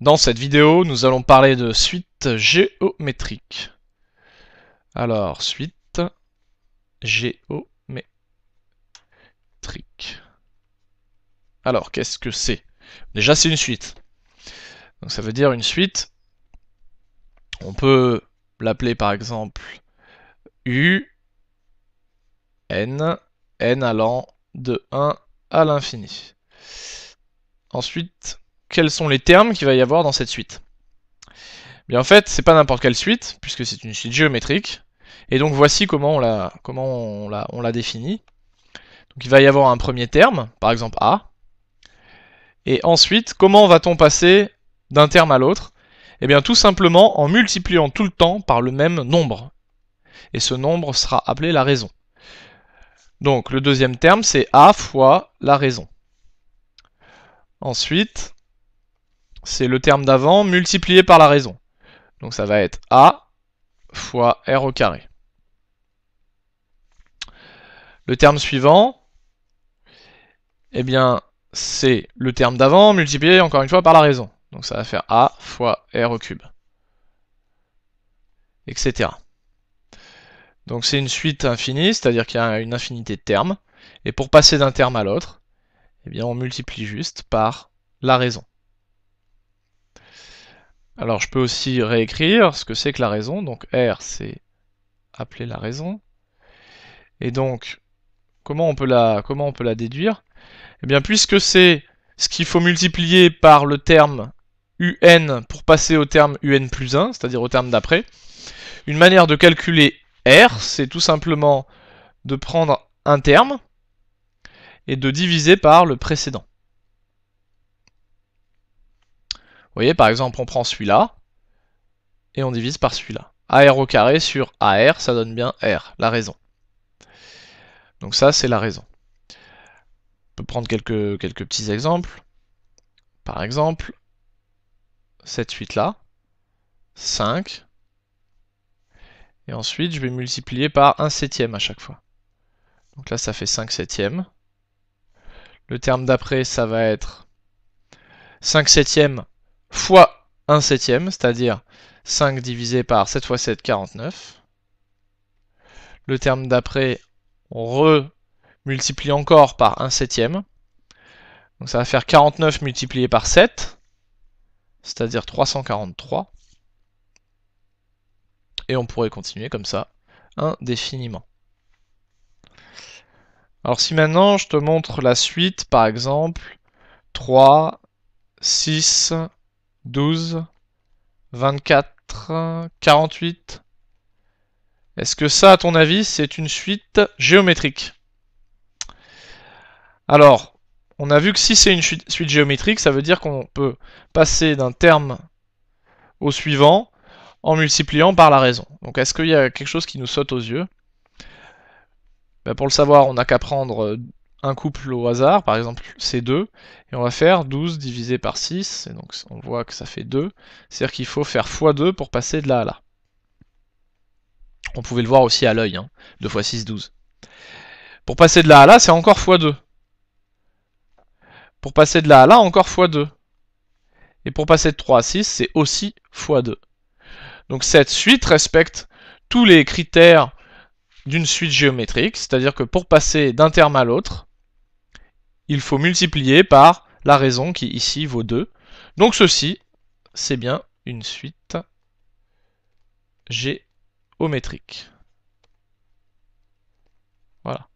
Dans cette vidéo, nous allons parler de suite géométrique. Alors, suite géométrique. Alors, qu'est-ce que c'est Déjà, c'est une suite. Donc, ça veut dire une suite. On peut l'appeler par exemple U, N, N allant de 1 à l'infini. Ensuite, quels sont les termes qu'il va y avoir dans cette suite. Eh bien en fait, c'est pas n'importe quelle suite, puisque c'est une suite géométrique. Et donc voici comment on la, comment définit. Donc il va y avoir un premier terme, par exemple A. Et ensuite, comment va-t-on passer d'un terme à l'autre Eh bien tout simplement en multipliant tout le temps par le même nombre. Et ce nombre sera appelé la raison. Donc le deuxième terme, c'est A fois la raison. Ensuite, c'est le terme d'avant multiplié par la raison. Donc ça va être A fois R au carré. Le terme suivant, eh bien, c'est le terme d'avant multiplié encore une fois par la raison. Donc ça va faire A fois R au cube. Etc. Donc c'est une suite infinie, c'est-à-dire qu'il y a une infinité de termes. Et pour passer d'un terme à l'autre, eh bien on multiplie juste par la raison. Alors je peux aussi réécrire ce que c'est que la raison. Donc R, c'est appeler la raison. Et donc, comment on peut la, comment on peut la déduire Eh bien, puisque c'est ce qu'il faut multiplier par le terme un pour passer au terme un plus 1, c'est-à-dire au terme d'après, une manière de calculer R, c'est tout simplement de prendre un terme et de diviser par le précédent. Vous voyez, par exemple, on prend celui-là et on divise par celui-là. AR au carré sur AR, ça donne bien R, la raison. Donc ça, c'est la raison. On peut prendre quelques, quelques petits exemples. Par exemple, cette suite-là, 5. Et ensuite, je vais multiplier par 1 septième à chaque fois. Donc là, ça fait 5 septièmes. Le terme d'après, ça va être 5 septièmes fois 1 septième, c'est-à-dire 5 divisé par 7 fois 7, 49. Le terme d'après, on remultiplie encore par 1 septième. Donc ça va faire 49 multiplié par 7, c'est-à-dire 343. Et on pourrait continuer comme ça indéfiniment. Alors si maintenant je te montre la suite, par exemple, 3, 6, 12, 24, 48. Est-ce que ça, à ton avis, c'est une suite géométrique Alors, on a vu que si c'est une suite géométrique, ça veut dire qu'on peut passer d'un terme au suivant en multipliant par la raison. Donc est-ce qu'il y a quelque chose qui nous saute aux yeux ben, Pour le savoir, on n'a qu'à prendre un couple au hasard, par exemple c'est 2 et on va faire 12 divisé par 6, et donc on voit que ça fait 2, c'est-à-dire qu'il faut faire x2 pour passer de là à là. On pouvait le voir aussi à l'œil, 2 x 6, 12. Pour passer de là à là, c'est encore x2. Pour passer de là à là, encore x2. Et pour passer de 3 à 6, c'est aussi x2. Donc cette suite respecte tous les critères d'une suite géométrique, c'est-à-dire que pour passer d'un terme à l'autre, il faut multiplier par la raison qui ici vaut 2. Donc ceci, c'est bien une suite géométrique. Voilà.